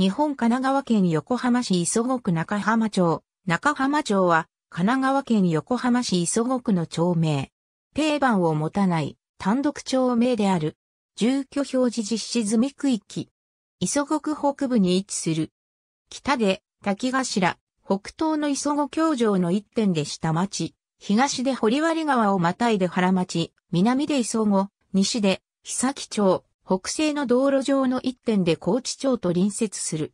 日本神奈川県横浜市磯子区中浜町。中浜町は、神奈川県横浜市磯子区の町名。定番を持たない単独町名である。住居表示実施済み区域。磯子区北部に位置する。北で滝頭、北東の磯子教場の一点で下町、東で堀割川をまたいで原町、南で磯子、西で久木町、北西の道路上の一点で高知町と隣接する。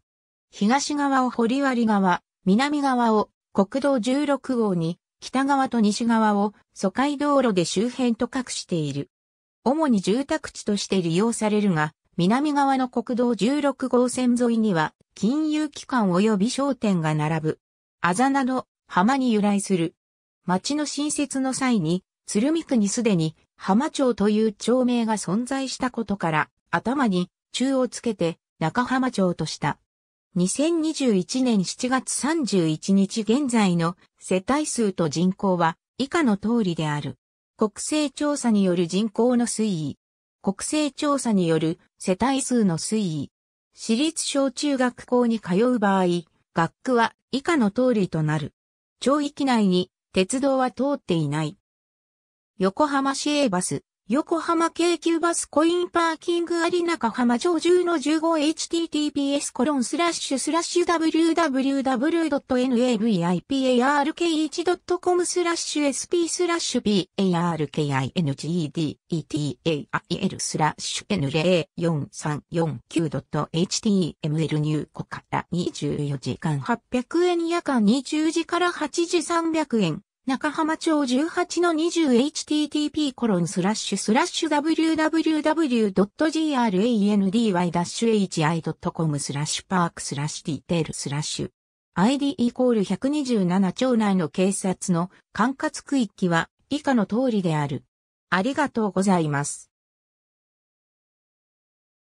東側を堀割側、南側を国道16号に、北側と西側を疎開道路で周辺と隠している。主に住宅地として利用されるが、南側の国道16号線沿いには、金融機関及び商店が並ぶ。あざなど、浜に由来する。町の新設の際に、鶴見区にすでに浜町という町名が存在したことから、頭に中をつけて中浜町とした。2021年7月31日現在の世帯数と人口は以下の通りである。国勢調査による人口の推移。国勢調査による世帯数の推移。私立小中学校に通う場合、学区は以下の通りとなる。町域内に鉄道は通っていない。横浜市営バス、横浜京急バスコインパーキングあり中浜上10の 15https コロンスラッシュスラッシュ www.navipark1.com スラッシュ sp スラッシュ parkingedetail スラッシュ n04349.html 入庫から24時間800円夜間20時から8時300円。中浜町 18-20http コロンスラッシュスラッシュ www.grandy-hi.com スラッシュパークスラッシュディテールスラッシュ ID イコール127町内の警察の管轄区域は以下の通りである。ありがとうございます。